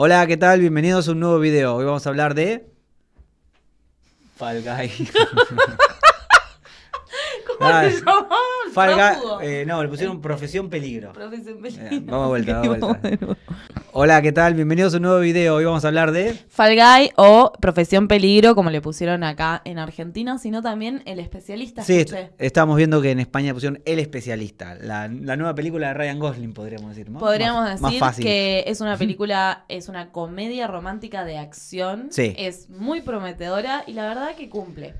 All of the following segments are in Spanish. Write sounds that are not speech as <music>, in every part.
Hola, ¿qué tal? Bienvenidos a un nuevo video. Hoy vamos a hablar de... Fall <laughs> <laughs> Eh, no, le pusieron eh, profesión peligro. Eh, vamos a vuelta, <laughs> Hola, ¿qué tal? Bienvenidos a un nuevo video. Hoy vamos a hablar de. Fall o Profesión Peligro, como le pusieron acá en Argentina, sino también El Especialista. Sí, estamos viendo que en España pusieron El Especialista, la, nueva película de Ryan Gosling, podríamos decir. Podríamos decir que es una película, es una comedia romántica de acción. Sí. Es muy prometedora y la verdad que cumple.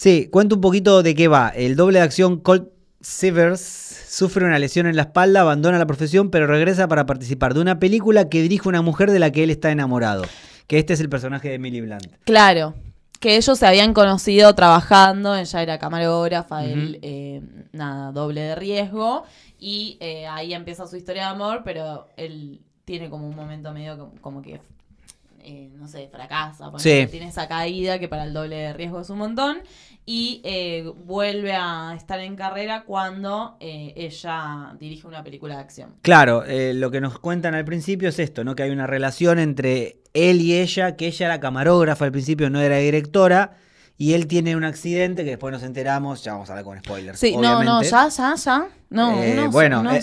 Sí, cuento un poquito de qué va. El doble de acción Colt Severs sufre una lesión en la espalda, abandona la profesión, pero regresa para participar de una película que dirige una mujer de la que él está enamorado. Que este es el personaje de Millie Blunt. Claro, que ellos se habían conocido trabajando, ella era camarógrafa, él, eh, nada, doble de riesgo, y eh, ahí empieza su historia de amor, pero él tiene como un momento medio como que eh, no sé, fracasa, tiene esa caída que para el doble de riesgo es un montón, y eh, vuelve a estar en carrera cuando eh, ella dirige una película de acción. Claro, lo que nos cuentan al principio es esto, ¿no? Que hay una relación entre él y ella, que ella era camarógrafa al principio, no era directora y él tiene un accidente que después nos enteramos, ya vamos a hablar con spoilers. Sí, no, no, ya, ya, ya. No, eh, bueno, eh,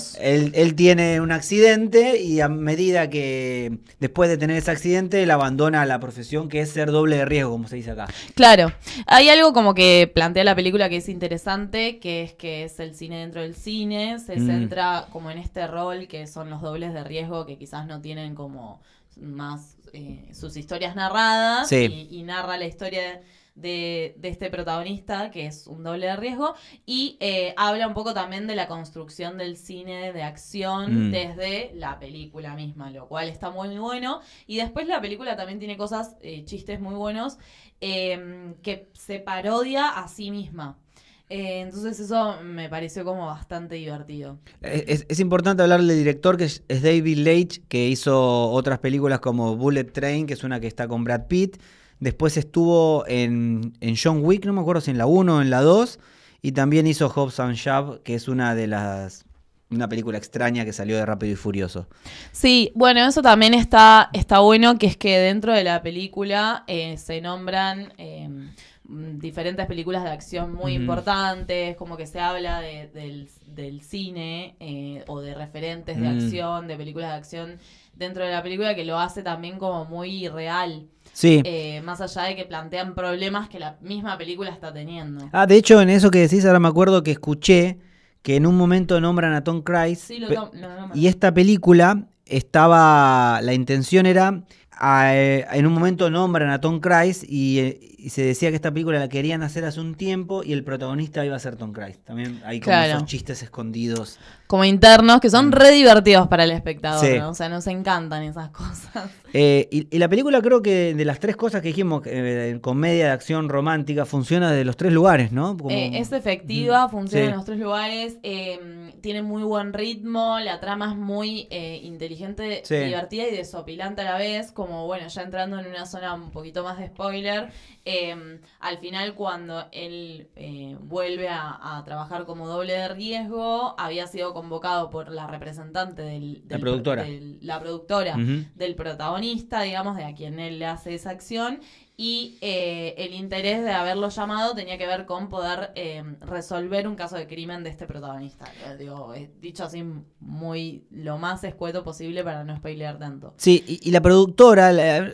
Él, tiene un accidente y a medida que después de tener ese accidente, él abandona la profesión que es ser doble de riesgo, como se dice acá. Claro, hay algo como que plantea la película que es interesante, que es que es el cine dentro del cine, se mm. centra como en este rol que son los dobles de riesgo que quizás no tienen como más eh, sus historias narradas y, y narra la historia... De, de, este protagonista, que es un doble de riesgo, y eh, habla un poco también de la construcción del cine de acción mm. desde la película misma, lo cual está muy bueno. Y después la película también tiene cosas, eh, chistes muy buenos, em, que se parodia a sí misma. Eh, entonces eso me pareció como bastante divertido. Es, importante hablar del director que es, David Leitch, que hizo otras películas como Bullet Train, que es una que está con Brad Pitt. Después estuvo en, en John Wick, no me acuerdo si en la 1 o en la 2. Y también hizo Hobbs and Shaw, que es una de las una película extraña que salió de Rápido y Furioso. Sí, bueno, eso también está, está bueno, que es que dentro de la película eh, se nombran eh, Mm, diferentes películas de acción muy importantes, como que se habla del, cine eh, o de referentes de mm. acción, de películas de acción dentro de la película que lo hace también como muy real. Sí. Eh, más allá de que plantean problemas que la misma película está teniendo. Ah, de hecho, en eso que decís, ahora me acuerdo que escuché que en un momento nombran a Tom Cruise. y esta película estaba, la intención era eh, en un momento nombran a Tom Cruise eh, y, se decía que esta película la querían hacer hace un tiempo y el protagonista iba a ser Tom Christ. También hay como esos chistes escondidos. Como internos que son mm. re divertidos para el espectador, O sea, nos encantan esas cosas. <laughs> Eh, y, la película creo que de las tres cosas que dijimos, comedia de acción romántica, funciona de los tres lugares, ¿no? es efectiva, mm. funciona en los tres lugares, em, tiene muy buen ritmo, la trama es muy inteligente, divertida y desopilante a la vez como, bueno, ya entrando en una zona un poquito más de spoiler, em, al final cuando él eh, vuelve a, trabajar como doble de riesgo, había sido convocado por la representante del... la productora. del protagonista, digamos, de a quien él le hace esa acción, y eh, el interés de haberlo llamado tenía que ver con poder eh, resolver un caso de crimen de este protagonista. Eh, digo, dicho así, muy lo más escueto posible para no spoilear tanto. Sí, y, la productora,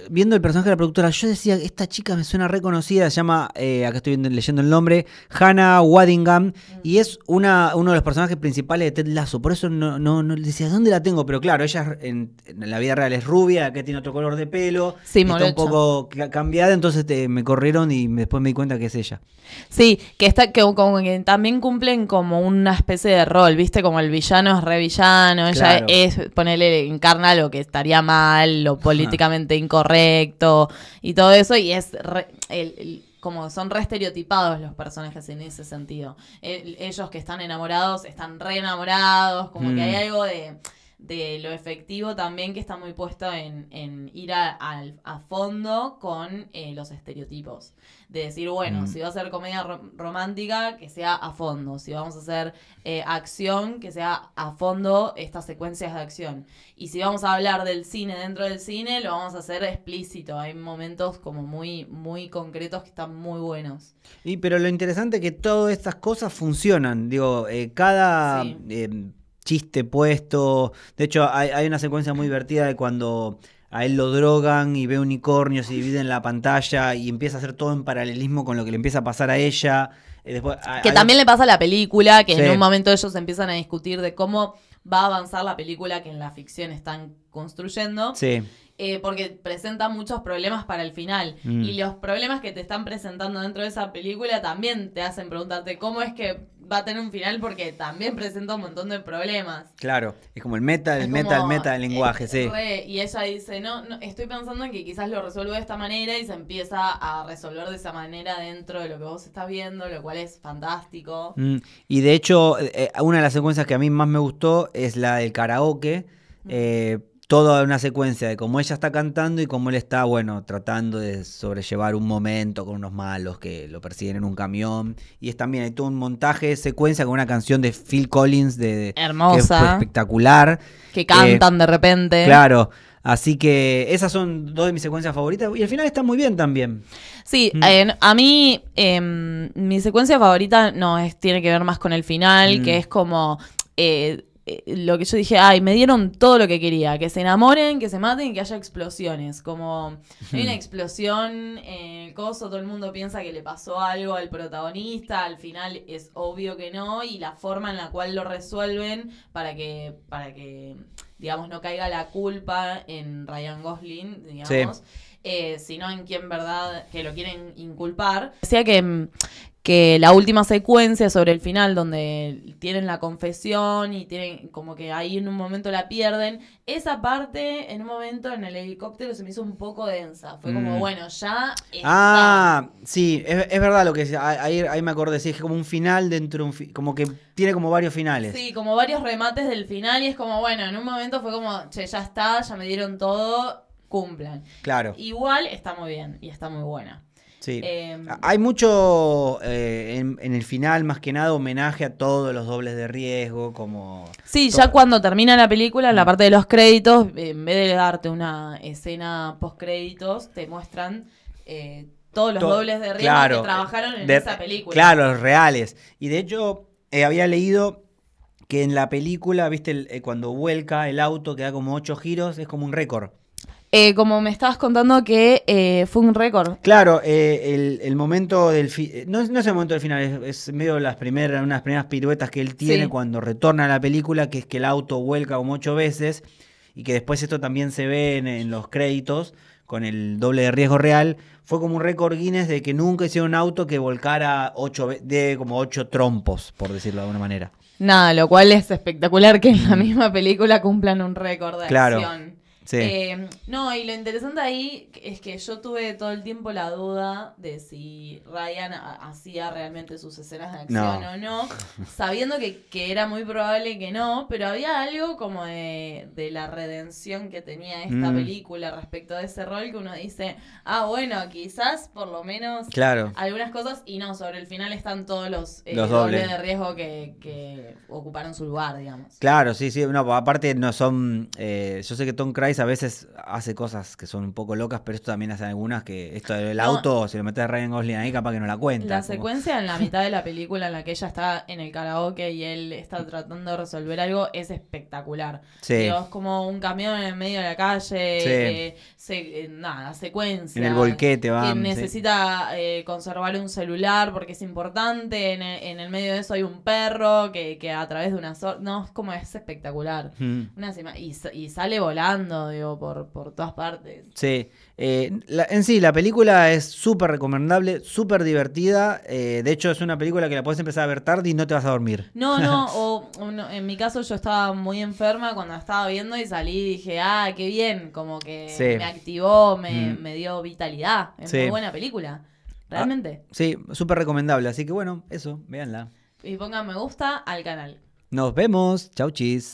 viendo el personaje de la productora, yo decía, esta chica me suena reconocida, se llama, eh, acá estoy leyendo el nombre, Hannah Waddingham, mm. y es una, uno de los personajes principales de Ted Lasso, por eso no, no, decía, ¿dónde la tengo? Pero claro, ella en, la vida real es rubia, que tiene otro color de pelo, está un poco cambiada entonces eh, me corrieron y después me di cuenta que es ella. Sí, que, está, que, también cumplen como una especie de rol, ¿viste? Como el villano es re villano, ella es, ponele, encarna lo que estaría mal, lo políticamente incorrecto y todo eso, y es como son re estereotipados los personajes en ese sentido. ellos que están enamorados están re enamorados, como que hay mm. algo de de lo efectivo también que está muy puesto en, ir a, a, fondo con eh, los estereotipos. De decir, bueno, mm. si va a ser comedia romántica, que sea a fondo. Si vamos a hacer eh, acción, que sea a fondo estas secuencias de acción. Y si vamos a hablar del cine dentro del cine, lo vamos a hacer explícito. Hay momentos como muy, muy concretos que están muy buenos. Y pero lo interesante es que todas estas cosas funcionan. Digo, eh, cada... Em, chiste puesto. De hecho, hay, una secuencia muy divertida de cuando a él lo drogan y ve unicornios y dividen la pantalla y empieza a hacer todo en paralelismo con lo que le empieza a pasar a ella. Eh, que también le pasa a la película, que en un momento ellos empiezan a discutir de cómo va a avanzar la película que en la ficción están construyendo. Sí. Eh, porque presenta muchos problemas para el final. Mm. Y los problemas que te están presentando dentro de esa película también te hacen preguntarte cómo es que va a tener un final porque también presenta un montón de problemas. Claro, es como el meta, el meta, el meta del lenguaje, sí. y ella dice, no, no, estoy pensando en que quizás lo resuelvo de esta manera y se empieza a resolver de esa manera dentro de lo que vos estás viendo, lo cual es fantástico. Mm, y de hecho, eh, eh, una de las secuencias que a mí más me gustó es la del karaoke. Mm. Eh, toda una secuencia de cómo ella está cantando y cómo él está, bueno, tratando de sobrellevar un momento con unos malos que lo persiguen en un camión. Y es también, hay todo un montaje secuencia con una canción de Phil Collins de, Hermosa. espectacular. Que cantan eh, de repente. Claro. Así que esas son dos de mis secuencias favoritas. Y al final está muy bien también. Sí, mm. a mí em, mi secuencia favorita no es, tiene que ver más con el final, que mm. es como eh, eh, lo que yo dije, ay, me dieron todo lo que quería, que se enamoren, que se maten y que haya explosiones, como hay una <laughs> explosión, el coso, todo el mundo piensa que le pasó algo al protagonista, al final es obvio que no, y la forma en la cual lo resuelven para que, para que digamos, no caiga la culpa en Ryan Gosling, digamos. Eh, sino en quien verdad que lo quieren inculpar. Decía que, mm, que la última secuencia sobre el final donde tienen la confesión y tienen como que ahí en un momento la pierden, esa parte en un momento en el helicóptero se me hizo un poco densa, fue como mm. bueno, ya... Ah, sí, es, verdad lo que ahí, me acordé, sí, es como un final dentro, de un como que tiene como varios finales. Sí, como varios remates del final y es como bueno, en un momento fue como, che, ya está, ya me dieron todo, cumplan. Claro. Igual está muy bien y está muy buena. Sí. Em, hay mucho eh, en, el final, más que nada, homenaje a todos los dobles de riesgo, como... Sí, ya cuando termina la película, en la mm. parte de los créditos, en vez de darte una escena post créditos, te muestran... Eh, todos los dobles de riesgo que trabajaron en esa película. Claro, los reales. Y de hecho, eh, había leído que en la película, viste, cuando vuelca el auto, que da como ocho giros, es como un récord. Eh, como me estabas contando que eh, fue un récord. Claro, eh, el, momento del no, no, es el momento del final, es, medio las primeras, unas primeras piruetas que él tiene cuando retorna a la película, que es que el auto vuelca como ocho veces, y que después esto también se ve en, los créditos con el doble de riesgo real, fue como un récord Guinness de que nunca hicieron un auto que volcara ocho, de como ocho trompos, por decirlo de alguna manera. Nada, lo cual es espectacular que en la misma película cumplan un récord de claro. acción. Eh, no, y lo interesante ahí es que yo tuve todo el tiempo la duda de si Ryan hacía realmente sus escenas de acción o no, <laughs> sabiendo que, era muy probable que no, pero había algo como de, la redención que tenía esta mm. película respecto de ese rol que uno dice, ah, bueno, quizás por lo menos algunas cosas, y no, sobre el final están todos los, eh, dobles. de riesgo que, ocuparon su lugar, digamos. Claro, sí, sí, no, aparte no son, eh, yo sé que Tom Cruise a veces hace cosas que son un poco locas, pero esto también hace algunas que esto del auto, se lo metes a Ryan Gosling ahí, capaz que no la cuenta. La secuencia en la <laughs> mitad de la película en la que ella está en el karaoke y él está tratando de resolver algo es espectacular. es como un camión en el medio de la calle, sí. Eh, eh, nada, secuencia. En el volquete va. Necesita eh, conservar un celular porque es importante, en el, medio de eso hay un perro que, a través de una... no, es como es espectacular. Mm. Una y, y sale volando digo, por, todas partes. Sí. Eh, en sí, la película es súper recomendable, súper divertida. Eh, de hecho, es una película que la puedes empezar a ver tarde y no te vas a dormir. No, <laughs> no, o, en mi caso yo estaba muy enferma cuando estaba viendo y salí y dije, ah, qué bien, como que me activó, mm. me, dio vitalidad. Es muy buena película, realmente. Ah, sí, súper recomendable. Así que bueno, eso, véanla. Y pongan me gusta al canal. Nos vemos. Chau, chis.